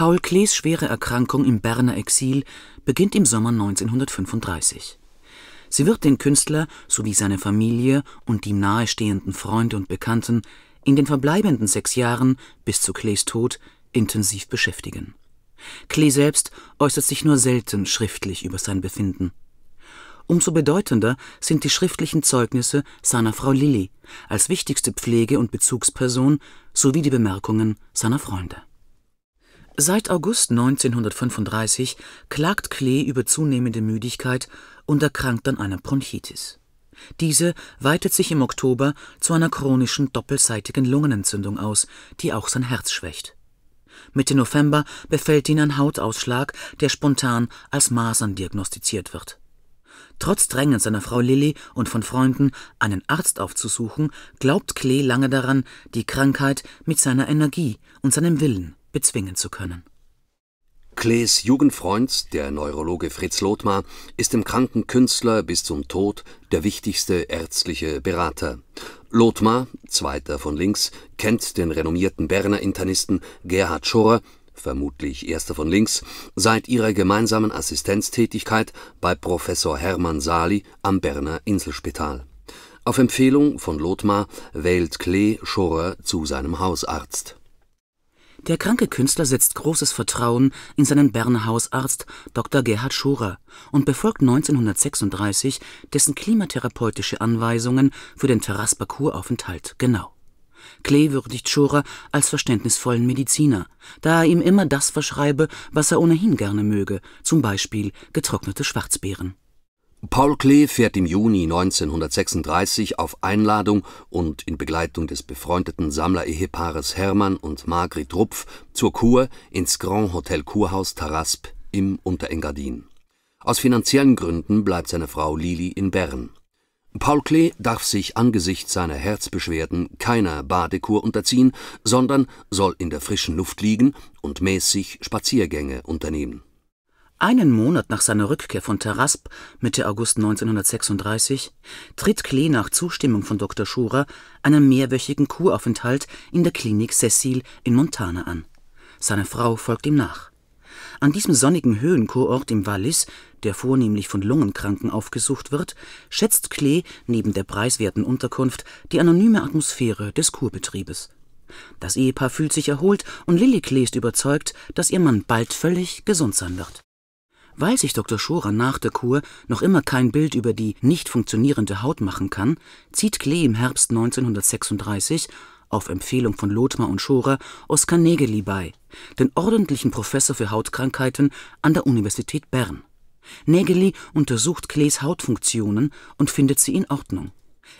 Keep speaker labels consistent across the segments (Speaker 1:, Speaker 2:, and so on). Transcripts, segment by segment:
Speaker 1: Paul Klees schwere Erkrankung im Berner Exil beginnt im Sommer 1935. Sie wird den Künstler sowie seine Familie und die nahestehenden Freunde und Bekannten in den verbleibenden sechs Jahren bis zu Klees Tod intensiv beschäftigen. Klee selbst äußert sich nur selten schriftlich über sein Befinden. Umso bedeutender sind die schriftlichen Zeugnisse seiner Frau Lilly als wichtigste Pflege- und Bezugsperson sowie die Bemerkungen seiner Freunde. Seit August 1935 klagt Klee über zunehmende Müdigkeit und erkrankt an einer Bronchitis. Diese weitet sich im Oktober zu einer chronischen doppelseitigen Lungenentzündung aus, die auch sein Herz schwächt. Mitte November befällt ihn ein Hautausschlag, der spontan als Masern diagnostiziert wird. Trotz Drängen seiner Frau Lilly und von Freunden, einen Arzt aufzusuchen, glaubt Klee lange daran, die Krankheit mit seiner Energie und seinem Willen bezwingen zu können.
Speaker 2: Klees Jugendfreund, der Neurologe Fritz Lothmar, ist dem kranken Künstler bis zum Tod der wichtigste ärztliche Berater. Lothmar, zweiter von links, kennt den renommierten Berner Internisten Gerhard Schorrer, vermutlich erster von links, seit ihrer gemeinsamen Assistenztätigkeit bei Professor Hermann Sali am Berner Inselspital. Auf Empfehlung von Lothmar wählt Klee Schorrer zu seinem Hausarzt.
Speaker 1: Der kranke Künstler setzt großes Vertrauen in seinen Berner Hausarzt Dr. Gerhard Schurer und befolgt 1936 dessen klimatherapeutische Anweisungen für den Terrasper Kuraufenthalt genau. Klee würdigt Schurer als verständnisvollen Mediziner, da er ihm immer das verschreibe, was er ohnehin gerne möge, zum Beispiel getrocknete Schwarzbeeren.
Speaker 2: Paul Klee fährt im Juni 1936 auf Einladung und in Begleitung des befreundeten Sammler-Ehepaares Hermann und Margrit Rupf zur Kur ins Grand Hotel Kurhaus Tarasp im Unterengadin. Aus finanziellen Gründen bleibt seine Frau Lili in Bern. Paul Klee darf sich angesichts seiner Herzbeschwerden keiner Badekur unterziehen, sondern soll in der frischen Luft liegen und mäßig Spaziergänge unternehmen.
Speaker 1: Einen Monat nach seiner Rückkehr von Tarasp, Mitte August 1936, tritt Klee nach Zustimmung von Dr. Schurer einen mehrwöchigen Kuraufenthalt in der Klinik Cecil in Montana an. Seine Frau folgt ihm nach. An diesem sonnigen Höhenkurort im Wallis, der vornehmlich von Lungenkranken aufgesucht wird, schätzt Klee neben der preiswerten Unterkunft die anonyme Atmosphäre des Kurbetriebes. Das Ehepaar fühlt sich erholt und Lilly Klee ist überzeugt, dass ihr Mann bald völlig gesund sein wird. Weil sich Dr. Schorer nach der Kur noch immer kein Bild über die nicht funktionierende Haut machen kann, zieht Klee im Herbst 1936 auf Empfehlung von Lothmar und Schorer Oskar Negeli bei, den ordentlichen Professor für Hautkrankheiten an der Universität Bern. Negeli untersucht Klees Hautfunktionen und findet sie in Ordnung.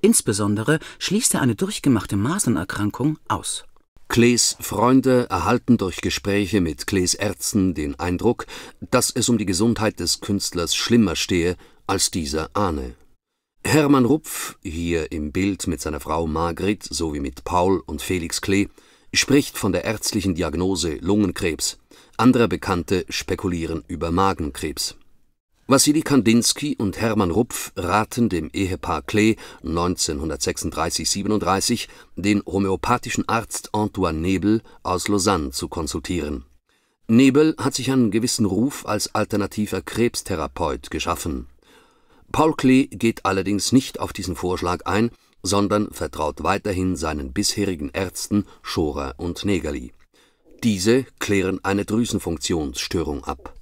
Speaker 1: Insbesondere schließt er eine durchgemachte Masernerkrankung
Speaker 2: aus. Klees Freunde erhalten durch Gespräche mit Klees Ärzten den Eindruck, dass es um die Gesundheit des Künstlers schlimmer stehe, als dieser ahne. Hermann Rupf, hier im Bild mit seiner Frau Margret sowie mit Paul und Felix Klee, spricht von der ärztlichen Diagnose Lungenkrebs. Andere Bekannte spekulieren über Magenkrebs. Wassili Kandinsky und Hermann Rupf raten dem Ehepaar Klee 1936-37 den homöopathischen Arzt Antoine Nebel aus Lausanne zu konsultieren. Nebel hat sich einen gewissen Ruf als alternativer Krebstherapeut geschaffen. Paul Klee geht allerdings nicht auf diesen Vorschlag ein, sondern vertraut weiterhin seinen bisherigen Ärzten Schorer und Negerli. Diese klären eine Drüsenfunktionsstörung ab.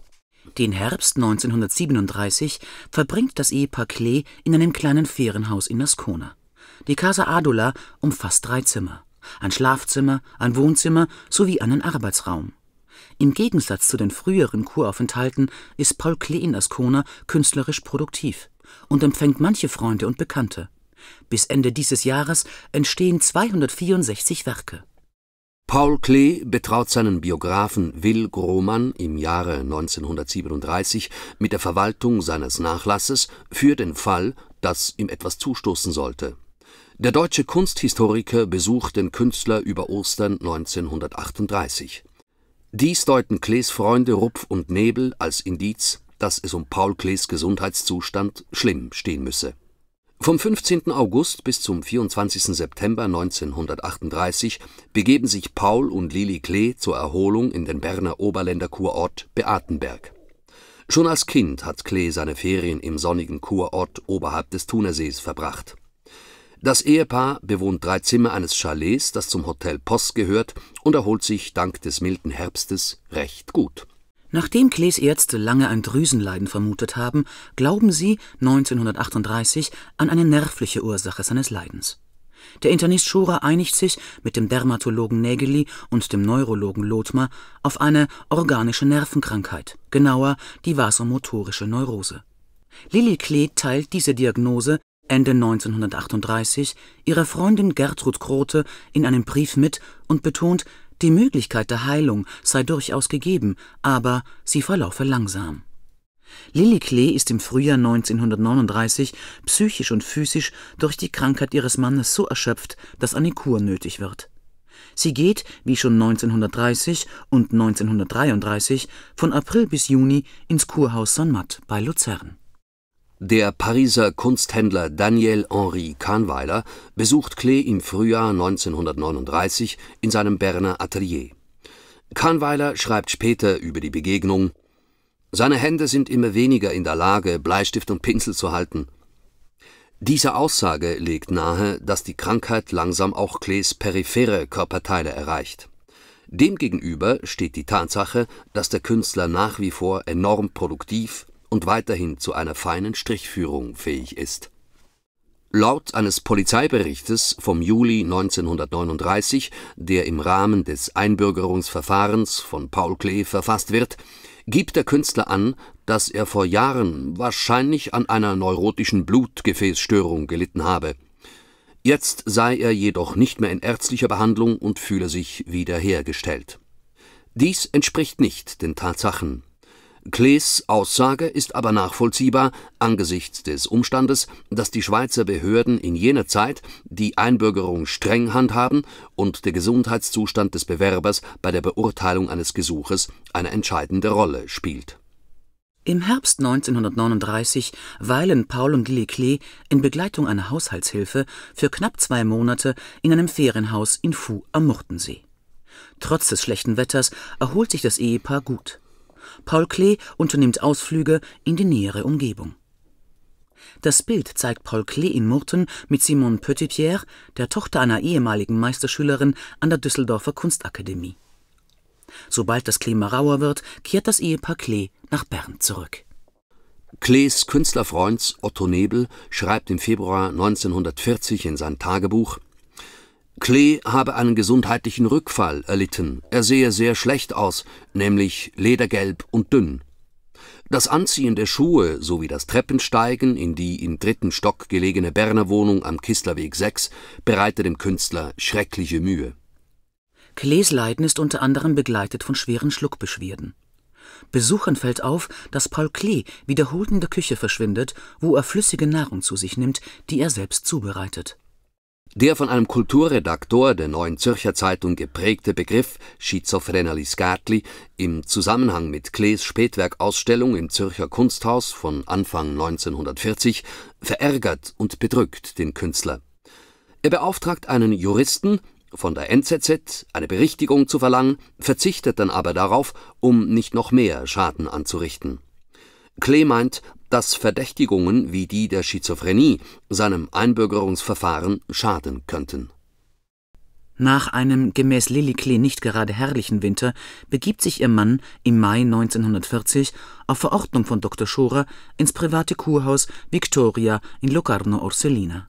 Speaker 1: Den Herbst 1937 verbringt das Ehepaar Klee in einem kleinen Ferienhaus in Ascona. Die Casa Adula umfasst drei Zimmer: ein Schlafzimmer, ein Wohnzimmer sowie einen Arbeitsraum. Im Gegensatz zu den früheren Kuraufenthalten ist Paul Klee in Ascona künstlerisch produktiv und empfängt manche Freunde und Bekannte. Bis Ende dieses Jahres entstehen 264 Werke.
Speaker 2: Paul Klee betraut seinen Biografen Will Grohmann im Jahre 1937 mit der Verwaltung seines Nachlasses für den Fall, dass ihm etwas zustoßen sollte. Der deutsche Kunsthistoriker besucht den Künstler über Ostern 1938. Dies deuten Klees Freunde Rupf und Nebel als Indiz, dass es um Paul Klees Gesundheitszustand schlimm stehen müsse vom 15. August bis zum 24. September 1938 begeben sich Paul und Lili Klee zur Erholung in den Berner Oberländer Kurort Beatenberg. Schon als Kind hat Klee seine Ferien im sonnigen Kurort oberhalb des Thunersees verbracht. Das Ehepaar bewohnt drei Zimmer eines Chalets, das zum Hotel Post gehört, und erholt sich dank des milden Herbstes
Speaker 1: recht gut. Nachdem Klees Ärzte lange ein Drüsenleiden vermutet haben, glauben sie 1938 an eine nervliche Ursache seines Leidens. Der Internist Schurer einigt sich mit dem Dermatologen Nägeli und dem Neurologen Lothmar auf eine organische Nervenkrankheit, genauer die vasomotorische Neurose. Lilly Klee teilt diese Diagnose Ende 1938 ihrer Freundin Gertrud Grote in einem Brief mit und betont, die Möglichkeit der Heilung sei durchaus gegeben, aber sie verlaufe langsam. Lilly Klee ist im Frühjahr 1939 psychisch und physisch durch die Krankheit ihres Mannes so erschöpft, dass eine Kur nötig wird. Sie geht, wie schon 1930 und 1933, von April bis Juni ins Kurhaus San Matt bei Luzern.
Speaker 2: Der Pariser Kunsthändler Daniel Henri Kahnweiler besucht Klee im Frühjahr 1939 in seinem Berner Atelier. Kahnweiler schreibt später über die Begegnung Seine Hände sind immer weniger in der Lage, Bleistift und Pinsel zu halten. Diese Aussage legt nahe, dass die Krankheit langsam auch Klees periphere Körperteile erreicht. Demgegenüber steht die Tatsache, dass der Künstler nach wie vor enorm produktiv, und weiterhin zu einer feinen Strichführung fähig ist. Laut eines Polizeiberichtes vom Juli 1939, der im Rahmen des Einbürgerungsverfahrens von Paul Klee verfasst wird, gibt der Künstler an, dass er vor Jahren wahrscheinlich an einer neurotischen Blutgefäßstörung gelitten habe. Jetzt sei er jedoch nicht mehr in ärztlicher Behandlung und fühle sich wiederhergestellt. Dies entspricht nicht den Tatsachen. Klees Aussage ist aber nachvollziehbar angesichts des Umstandes, dass die Schweizer Behörden in jener Zeit die Einbürgerung streng handhaben und der Gesundheitszustand des Bewerbers bei der Beurteilung eines Gesuches eine entscheidende Rolle spielt.
Speaker 1: Im Herbst 1939 weilen Paul und Lilly Klee in Begleitung einer Haushaltshilfe für knapp zwei Monate in einem Ferienhaus in Fu am Murtensee. Trotz des schlechten Wetters erholt sich das Ehepaar gut. Paul Klee unternimmt Ausflüge in die nähere Umgebung. Das Bild zeigt Paul Klee in Murten mit Simone Petitpierre, der Tochter einer ehemaligen Meisterschülerin an der Düsseldorfer Kunstakademie. Sobald das Klima rauer wird, kehrt das Ehepaar Klee nach Bern zurück. Klees
Speaker 2: Künstlerfreund Otto Nebel schreibt im Februar 1940 in sein Tagebuch Klee habe einen gesundheitlichen Rückfall erlitten, er sehe sehr schlecht aus, nämlich ledergelb und dünn. Das Anziehen der Schuhe sowie das Treppensteigen in die im dritten Stock gelegene Berner Wohnung am Kistlerweg 6 bereite dem Künstler schreckliche Mühe.
Speaker 1: Klees Leiden ist unter anderem begleitet von schweren Schluckbeschwerden. Besuchern fällt auf, dass Paul Klee wiederholt in der Küche verschwindet, wo er flüssige Nahrung zu sich nimmt, die er selbst zubereitet. Der von einem
Speaker 2: Kulturredaktor der Neuen Zürcher Zeitung geprägte Begriff Schizophrener Liscartli im Zusammenhang mit Klees Spätwerkausstellung im Zürcher Kunsthaus von Anfang 1940 verärgert und bedrückt den Künstler. Er beauftragt einen Juristen, von der NZZ eine Berichtigung zu verlangen, verzichtet dann aber darauf, um nicht noch mehr Schaden anzurichten. Klee meint, dass Verdächtigungen wie die der Schizophrenie seinem Einbürgerungsverfahren schaden könnten.
Speaker 1: Nach einem gemäß Lilliklee nicht gerade herrlichen Winter begibt sich ihr Mann im Mai 1940 auf Verordnung von Dr. Schorer ins private Kurhaus Victoria in Locarno Orselina.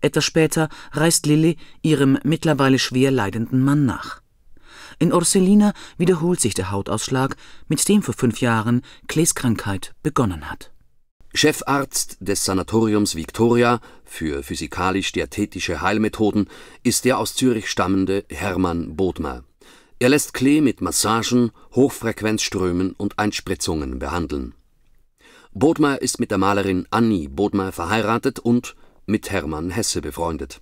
Speaker 1: Etwas später reist Lilli ihrem mittlerweile schwer leidenden Mann nach. In Orselina wiederholt sich der Hautausschlag, mit dem vor fünf Jahren Klees Krankheit begonnen hat. Chefarzt
Speaker 2: des Sanatoriums Victoria für physikalisch-diätetische Heilmethoden ist der aus Zürich stammende Hermann Bodmer. Er lässt Klee mit Massagen, Hochfrequenzströmen und Einspritzungen behandeln. Bodmer ist mit der Malerin Annie Bodmer verheiratet und mit Hermann Hesse befreundet.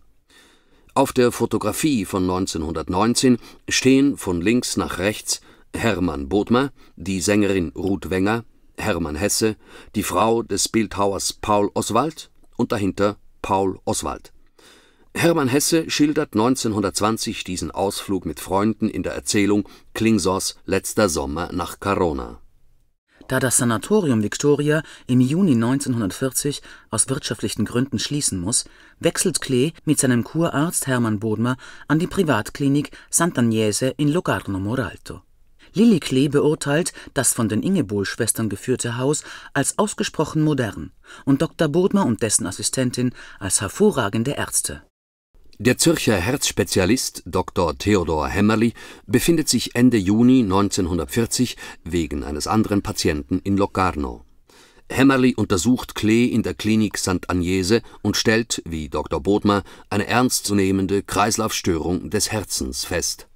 Speaker 2: Auf der Fotografie von 1919 stehen von links nach rechts Hermann Bodmer, die Sängerin Ruth Wenger, Hermann Hesse, die Frau des Bildhauers Paul Oswald und dahinter Paul Oswald. Hermann Hesse schildert 1920 diesen Ausflug mit Freunden in der Erzählung Klingsors Letzter
Speaker 1: Sommer nach Carona. Da das Sanatorium Victoria im Juni 1940 aus wirtschaftlichen Gründen schließen muss, wechselt Klee mit seinem Kurarzt Hermann Bodmer an die Privatklinik Sant'Agnese in Locarno Moralto. Lilli Klee beurteilt das von den Ingebohl-Schwestern geführte Haus als ausgesprochen modern und Dr. Bodmer und dessen Assistentin als hervorragende Ärzte. Der Zürcher
Speaker 2: Herzspezialist Dr. Theodor Hämmerli befindet sich Ende Juni 1940 wegen eines anderen Patienten in Locarno. Hämmerli untersucht Klee in der Klinik St. Agnese und stellt, wie Dr. Bodmer, eine ernstzunehmende Kreislaufstörung des Herzens fest.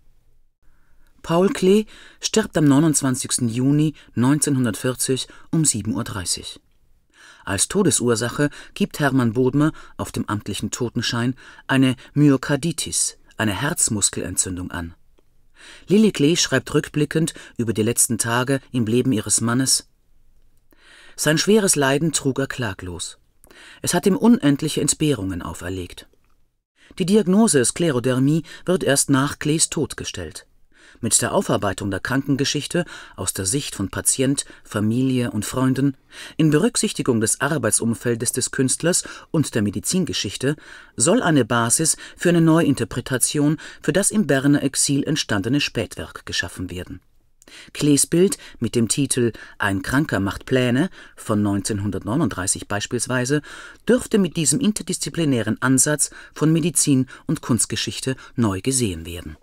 Speaker 1: Paul Klee stirbt am 29. Juni 1940 um 7.30 Uhr. Als Todesursache gibt Hermann Bodmer auf dem amtlichen Totenschein eine Myokarditis, eine Herzmuskelentzündung an. Lilly Klee schreibt rückblickend über die letzten Tage im Leben ihres Mannes Sein schweres Leiden trug er klaglos. Es hat ihm unendliche Entbehrungen auferlegt. Die Diagnose Sklerodermie wird erst nach Klees Tod gestellt mit der Aufarbeitung der Krankengeschichte aus der Sicht von Patient, Familie und Freunden, in Berücksichtigung des Arbeitsumfeldes des Künstlers und der Medizingeschichte, soll eine Basis für eine Neuinterpretation für das im Berner Exil entstandene Spätwerk geschaffen werden. Klees Bild mit dem Titel Ein Kranker macht Pläne von 1939 beispielsweise dürfte mit diesem interdisziplinären Ansatz von Medizin und Kunstgeschichte neu gesehen werden.